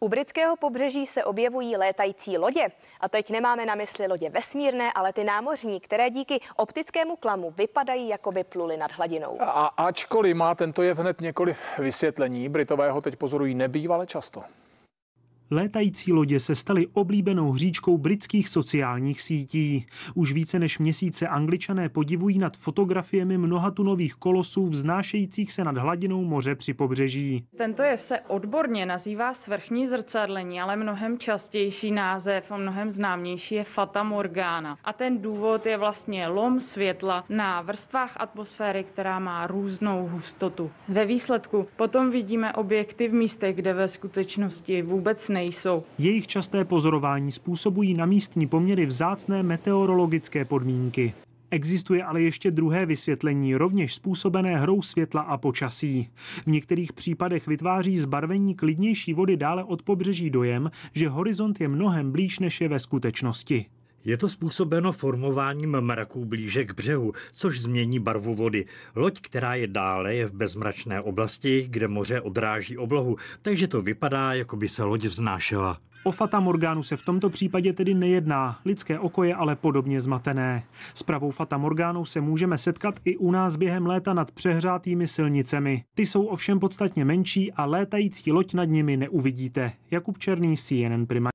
U britského pobřeží se objevují létající lodě. A teď nemáme na mysli lodě vesmírné, ale ty námořní, které díky optickému klamu vypadají, jako by pluly nad hladinou. A ačkoliv má tento jev hned několik vysvětlení, Britové ho teď pozorují nebývale často. Létající lodě se staly oblíbenou hříčkou britských sociálních sítí. Už více než měsíce angličané podivují nad fotografiemi mnoha tunových kolosů vznášejících se nad hladinou moře při pobřeží. Tento jev se odborně nazývá svrchní zrcadlení, ale mnohem častější název a mnohem známější je Fata Morgana. A ten důvod je vlastně lom světla na vrstvách atmosféry, která má různou hustotu. Ve výsledku potom vidíme objekty v místech, kde ve skutečnosti vůbec ne nejsou. Jejich časté pozorování způsobují na místní poměry vzácné meteorologické podmínky. Existuje ale ještě druhé vysvětlení, rovněž způsobené hrou světla a počasí. V některých případech vytváří zbarvení klidnější vody dále od pobřeží dojem, že horizont je mnohem blíž, než je ve skutečnosti. Je to způsobeno formováním mraků blíže k břehu, což změní barvu vody. Loď, která je dále, je v bezmračné oblasti, kde moře odráží oblohu, takže to vypadá, jako by se loď vznášela. O Fata Morgánu se v tomto případě tedy nejedná, lidské oko je ale podobně zmatené. S pravou Fata Morgánou se můžeme setkat i u nás během léta nad přehřátými silnicemi. Ty jsou ovšem podstatně menší a létající loď nad nimi neuvidíte. Jakub Černý, CNN Prima.